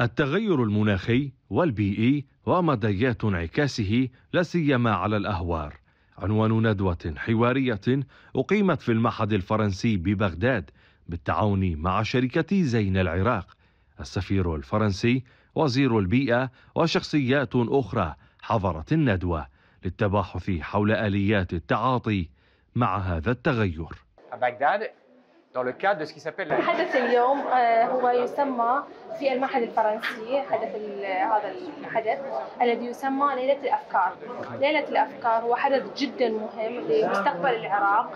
التغير المناخي والبيئي ومديات انعكاسه لا سيما على الاهوار عنوان ندوه حواريه اقيمت في المعهد الفرنسي ببغداد بالتعاون مع شركه زين العراق السفير الفرنسي وزير البيئه وشخصيات اخرى حضرت الندوه للتباحث حول اليات التعاطي مع هذا التغير dans le cadre de ce qui s'appelle la... حدث اليوم آه، هو يسمى في المعهد الفرنسي حدث هذا الحدث الذي يسمى ليلة الأفكار ليلة الأفكار هو حدث جدا مهم لمستقبل العراق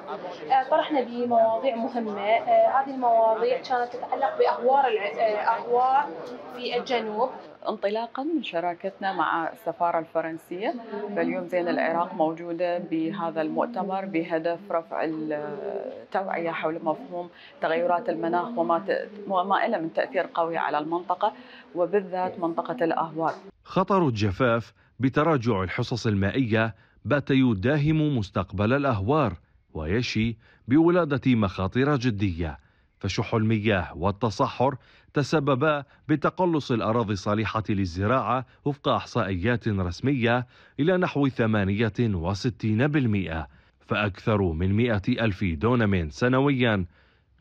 آه، طرحنا به مواضيع مهمة آه، هذه المواضيع كانت تتعلق بأهوار الأهوار في الجنوب انطلاقا من شراكتنا مع السفارة الفرنسية فاليوم زين العراق موجودة بهذا المؤتمر بهدف رفع التوعية حول مفهوم تغيرات المناخ وما وما إلى من تأثير قوي على المنطقة وبالذات منطقة الأهوار خطر الجفاف بتراجع الحصص المائية بات يداهم مستقبل الأهوار ويشي بولادة مخاطر جدية فشح المياه والتصحر تسببا بتقلص الأراضي الصالحة للزراعة وفق إحصائيات رسمية إلى نحو 68% فأكثر من 100 ألف دونم سنويا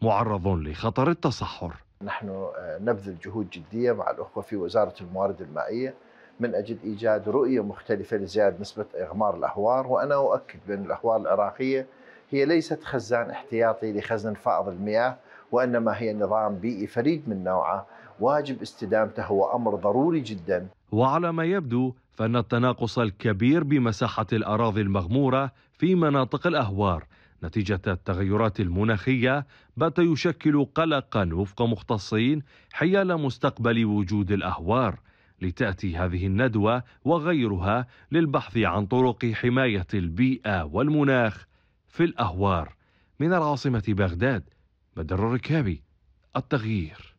معرض لخطر التصحر نحن آه، نبذل جهود جدية مع الأخوة في وزارة الموارد المائية من أجل إيجاد رؤية مختلفة لزيادة نسبة إغمار الأهوار وأنا أؤكد بأن الأهوار العراقية هي ليست خزان احتياطي لخزن فائض المياه وانما هي نظام بيئي فريد من نوعه واجب استدامته هو امر ضروري جدا وعلى ما يبدو فان التناقص الكبير بمساحه الاراضي المغموره في مناطق الاهوار نتيجه التغيرات المناخيه بات يشكل قلقا وفق مختصين حيال مستقبل وجود الاهوار لتاتي هذه الندوه وغيرها للبحث عن طرق حمايه البيئه والمناخ في الاهوار من العاصمه بغداد بدر الركابي التغيير